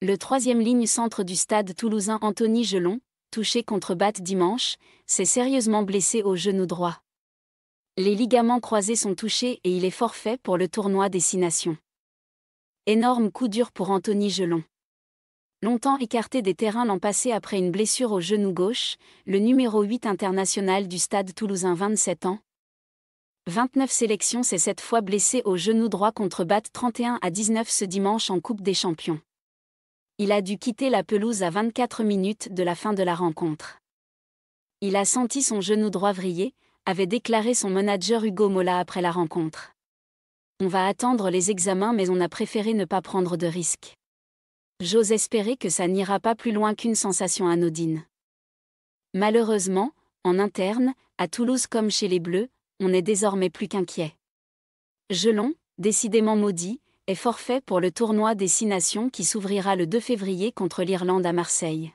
Le troisième ligne centre du stade toulousain Anthony Gelon, touché contre Batte dimanche, s'est sérieusement blessé au genou droit. Les ligaments croisés sont touchés et il est forfait pour le tournoi Destination. Énorme coup dur pour Anthony Gelon. Longtemps écarté des terrains l'an passé après une blessure au genou gauche, le numéro 8 international du stade toulousain 27 ans. 29 sélections s'est cette fois blessé au genou droit contre Batte 31 à 19 ce dimanche en Coupe des Champions. Il a dû quitter la pelouse à 24 minutes de la fin de la rencontre. Il a senti son genou droit vriller, avait déclaré son manager Hugo Mola après la rencontre. On va attendre les examens mais on a préféré ne pas prendre de risques. J'ose espérer que ça n'ira pas plus loin qu'une sensation anodine. Malheureusement, en interne, à Toulouse comme chez les Bleus, on est désormais plus qu'inquiet. Gelon, décidément maudit, est forfait pour le tournoi des Six Nations qui s'ouvrira le 2 février contre l'Irlande à Marseille.